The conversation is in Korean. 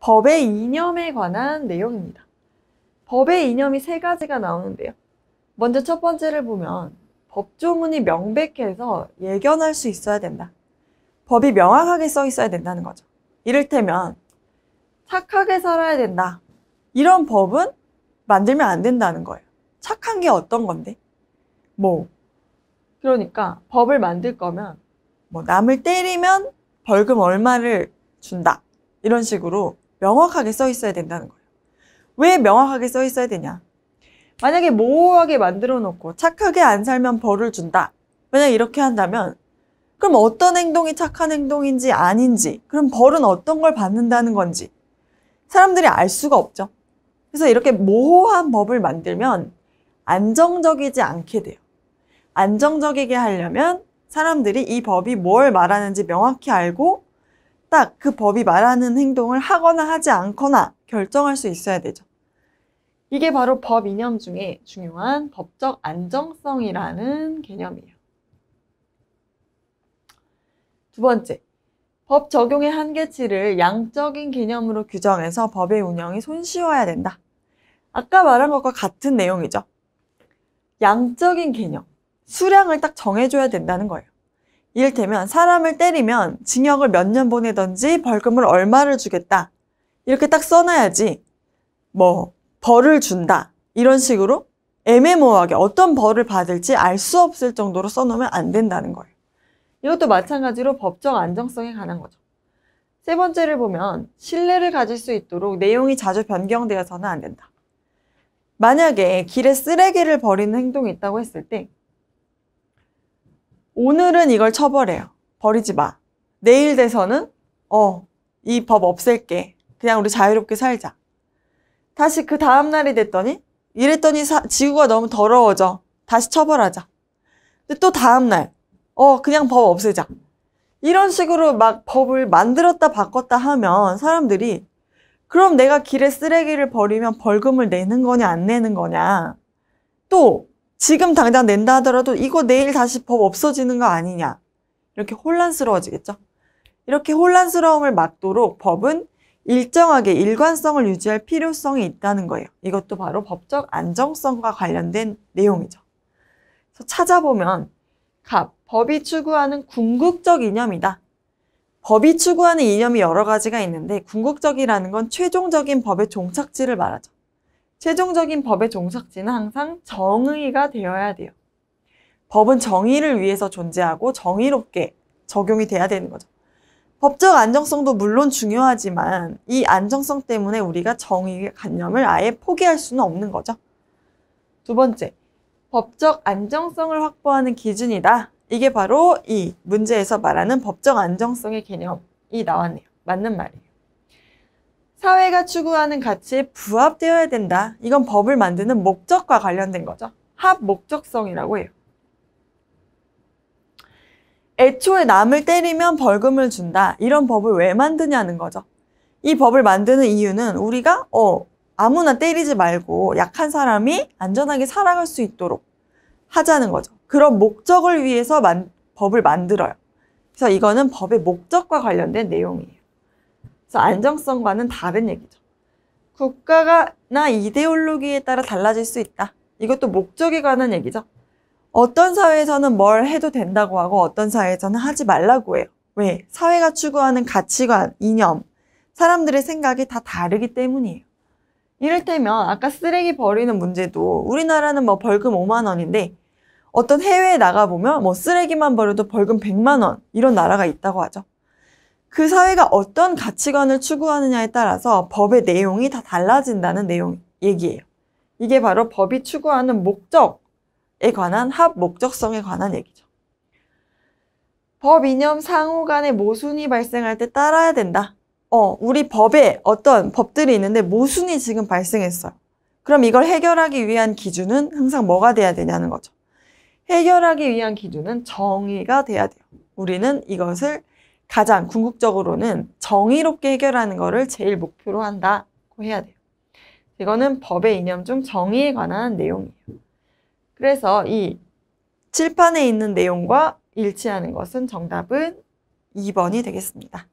법의 이념에 관한 내용입니다. 법의 이념이 세 가지가 나오는데요. 먼저 첫 번째를 보면 법조문이 명백해서 예견할 수 있어야 된다. 법이 명확하게 써 있어야 된다는 거죠. 이를테면 착하게 살아야 된다. 이런 법은 만들면 안 된다는 거예요. 착한 게 어떤 건데? 뭐 그러니까 법을 만들 거면 뭐 남을 때리면 벌금 얼마를 준다. 이런 식으로 명확하게 써 있어야 된다는 거예요. 왜 명확하게 써 있어야 되냐? 만약에 모호하게 만들어 놓고 착하게 안 살면 벌을 준다. 만약 이렇게 한다면 그럼 어떤 행동이 착한 행동인지 아닌지 그럼 벌은 어떤 걸 받는다는 건지 사람들이 알 수가 없죠. 그래서 이렇게 모호한 법을 만들면 안정적이지 않게 돼요. 안정적이게 하려면 사람들이 이 법이 뭘 말하는지 명확히 알고 딱그 법이 말하는 행동을 하거나 하지 않거나 결정할 수 있어야 되죠. 이게 바로 법 이념 중에 중요한 법적 안정성이라는 개념이에요. 두 번째, 법 적용의 한계치를 양적인 개념으로 규정해서 법의 운영이 손쉬워야 된다. 아까 말한 것과 같은 내용이죠. 양적인 개념, 수량을 딱 정해줘야 된다는 거예요. 이를테면 사람을 때리면 징역을 몇 년 보내던지 벌금을 얼마를 주겠다. 이렇게 딱 써놔야지 뭐 벌을 준다. 이런 식으로 애매모호하게 어떤 벌을 받을지 알 수 없을 정도로 써놓으면 안 된다는 거예요. 이것도 마찬가지로 법적 안정성에 관한 거죠. 세 번째를 보면 신뢰를 가질 수 있도록 내용이 자주 변경되어서는 안 된다. 만약에 길에 쓰레기를 버리는 행동이 있다고 했을 때 오늘은 이걸 처벌해요. 버리지 마. 내일 돼서는 어, 이 법 없앨게. 그냥 우리 자유롭게 살자. 다시 그 다음 날이 됐더니 이랬더니 사, 지구가 너무 더러워져. 다시 처벌하자. 근데 또 다음 날, 어, 그냥 법 없애자. 이런 식으로 막 법을 만들었다 바꿨다 하면 사람들이 그럼 내가 길에 쓰레기를 버리면 벌금을 내는 거냐 안 내는 거냐 또 지금 당장 낸다 하더라도 이거 내일 다시 법 없어지는 거 아니냐. 이렇게 혼란스러워지겠죠. 이렇게 혼란스러움을 막도록 법은 일정하게 일관성을 유지할 필요성이 있다는 거예요. 이것도 바로 법적 안정성과 관련된 내용이죠. 그래서 찾아보면 갑, 법이 추구하는 궁극적 이념이다. 법이 추구하는 이념이 여러 가지가 있는데 궁극적이라는 건 최종적인 법의 종착지를 말하죠. 최종적인 법의 종착지는 항상 정의가 되어야 돼요. 법은 정의를 위해서 존재하고 정의롭게 적용이 돼야 되는 거죠. 법적 안정성도 물론 중요하지만 이 안정성 때문에 우리가 정의의 관념을 아예 포기할 수는 없는 거죠. 두 번째, 법적 안정성을 확보하는 기준이다. 이게 바로 이 문제에서 말하는 법적 안정성의 개념이 나왔네요. 맞는 말이에요. 사회가 추구하는 가치에 부합되어야 된다. 이건 법을 만드는 목적과 관련된 거죠. 합목적성이라고 해요. 애초에 남을 때리면 벌금을 준다. 이런 법을 왜 만드냐는 거죠. 이 법을 만드는 이유는 우리가 어 아무나 때리지 말고 약한 사람이 안전하게 살아갈 수 있도록 하자는 거죠. 그런 목적을 위해서 만, 법을 만들어요. 그래서 이거는 법의 목적과 관련된 내용이에요. 그래서 안정성과는 다른 얘기죠. 국가나 가 이데올로기에 따라 달라질 수 있다. 이것도 목적에 관한 얘기죠. 어떤 사회에서는 뭘 해도 된다고 하고 어떤 사회에서는 하지 말라고 해요. 왜? 사회가 추구하는 가치관, 이념, 사람들의 생각이 다 다르기 때문이에요. 이를테면 아까 쓰레기 버리는 문제도 우리나라는 뭐 벌금 5만 원인데 어떤 해외에 나가보면 뭐 쓰레기만 버려도 벌금 100만 원 이런 나라가 있다고 하죠. 그 사회가 어떤 가치관을 추구하느냐에 따라서 법의 내용이 다 달라진다는 내용 얘기예요. 이게 바로 법이 추구하는 목적에 관한 합 목적성에 관한 얘기죠. 법 이념 상호 간의 모순이 발생할 때 따라야 된다. 어, 우리 법에 어떤 법들이 있는데 모순이 지금 발생했어요. 그럼 이걸 해결하기 위한 기준은 항상 뭐가 돼야 되냐는 거죠. 해결하기 위한 기준은 정의가 돼야 돼요. 우리는 이것을 가장 궁극적으로는 정의롭게 해결하는 것을 제일 목표로 한다고 해야 돼요. 이거는 법의 이념 중 정의에 관한 내용이에요. 그래서 이 칠판에 있는 내용과 일치하는 것은 정답은 2번이 되겠습니다.